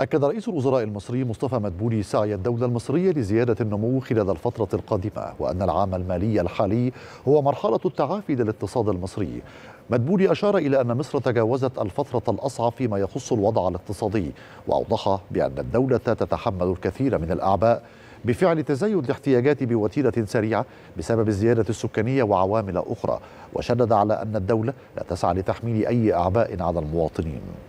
أكد رئيس الوزراء المصري مصطفى مدبولي سعي الدولة المصرية لزيادة النمو خلال الفترة القادمة وأن العام المالي الحالي هو مرحلة التعافي للاقتصاد المصري مدبولي أشار إلى أن مصر تجاوزت الفترة الأصعب فيما يخص الوضع الاقتصادي وأوضح بأن الدولة تتحمل الكثير من الأعباء بفعل تزايد الاحتياجات بوتيرة سريعة بسبب الزيادة السكانية وعوامل أخرى وشدد على أن الدولة لا تسعى لتحميل أي أعباء على المواطنين